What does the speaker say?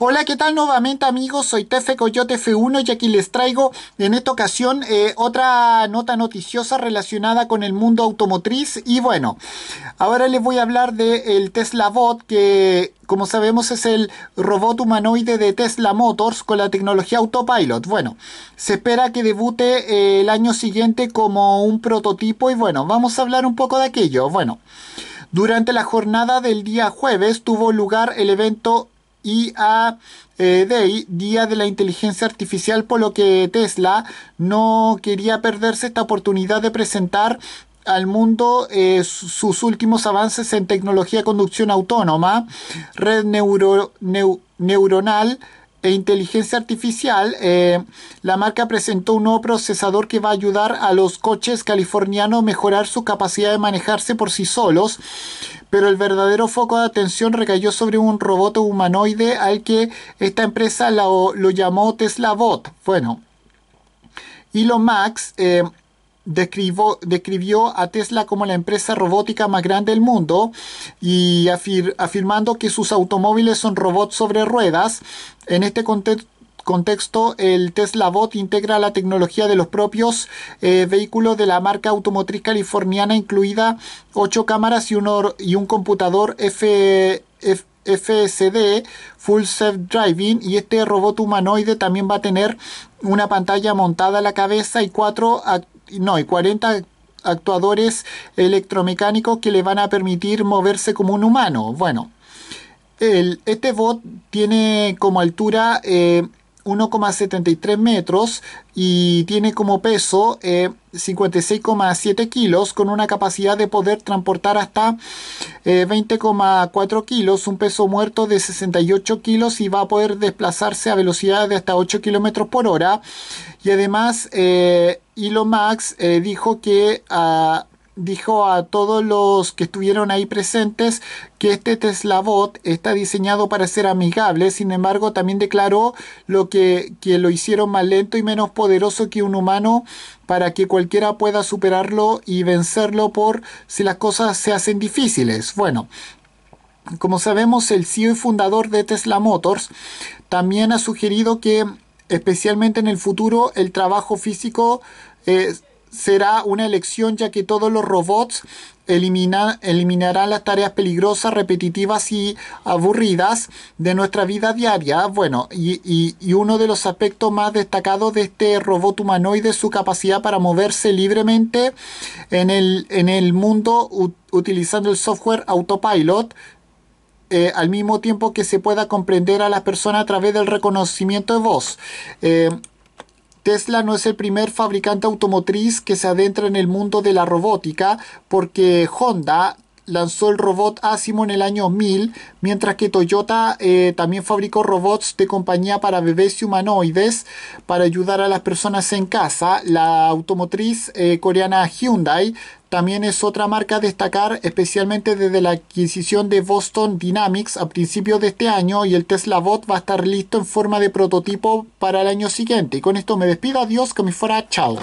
Hola, ¿qué tal nuevamente amigos? Soy Tefe Coyote F1 y aquí les traigo en esta ocasión eh, otra nota noticiosa relacionada con el mundo automotriz. Y bueno, ahora les voy a hablar del el Tesla Bot que como sabemos es el robot humanoide de Tesla Motors con la tecnología autopilot. Bueno, se espera que debute eh, el año siguiente como un prototipo y bueno, vamos a hablar un poco de aquello. Bueno. Durante la jornada del día jueves tuvo lugar el evento y a eh, Day, Día de la Inteligencia Artificial, por lo que Tesla no quería perderse esta oportunidad de presentar al mundo eh, sus últimos avances en tecnología de conducción autónoma, red neuronal, e inteligencia artificial, eh, la marca presentó un nuevo procesador que va a ayudar a los coches californianos a mejorar su capacidad de manejarse por sí solos, pero el verdadero foco de atención recayó sobre un robot humanoide al que esta empresa lo, llamó Tesla Bot. Bueno, Elon Max... Describió, describió a Tesla como la empresa robótica más grande del mundo y afirmando que sus automóviles son robots sobre ruedas. En este contexto, el Tesla Bot integra la tecnología de los propios eh, vehículos de la marca automotriz californiana, incluida ocho cámaras y, un, y un computador F, FSD, Full Self Driving, y este robot humanoide también va a tener una pantalla montada a la cabeza y cuatro act no, hay 40 actuadores electromecánicos que le van a permitir moverse como un humano. Bueno, el, este bot tiene como altura 1,73 eh, metros y tiene como peso 56,7 eh, kilos con una capacidad de poder transportar hasta 20,4 eh, kilos, un peso muerto de 68 kilos y va a poder desplazarse a velocidad de hasta 8 kilómetros por hora y además Elon Musk eh, dijo que ah, dijo a todos los que estuvieron ahí presentes que este Tesla Bot está diseñado para ser amigable, sin embargo también declaró lo que, que lo hicieron más lento y menos poderoso que un humano para que cualquiera pueda superarlo y vencerlo por si las cosas se hacen difíciles. Bueno, como sabemos el CEO y fundador de Tesla Motors también ha sugerido que especialmente en el futuro, el trabajo físico eh, será una elección ya que todos los robots eliminarán las tareas peligrosas, repetitivas y aburridas de nuestra vida diaria. Bueno, y, uno de los aspectos más destacados de este robot humanoide es su capacidad para moverse libremente el, en el mundo utilizando el software autopilot eh, al mismo tiempo que se pueda comprender a la persona a través del reconocimiento de voz. Eh, Tesla no es el primer fabricante automotriz que se adentra en el mundo de la robótica porque Honda lanzó el robot Asimo en el año 1000, mientras que Toyota eh, también fabricó robots de compañía para bebés y humanoides para ayudar a las personas en casa. La automotriz eh, coreana Hyundai también es otra marca a destacar, especialmente desde la adquisición de Boston Dynamics a principios de este año y el Tesla Bot va a estar listo en forma de prototipo para el año siguiente. Y con esto me despido, adiós, que me fuera, chao.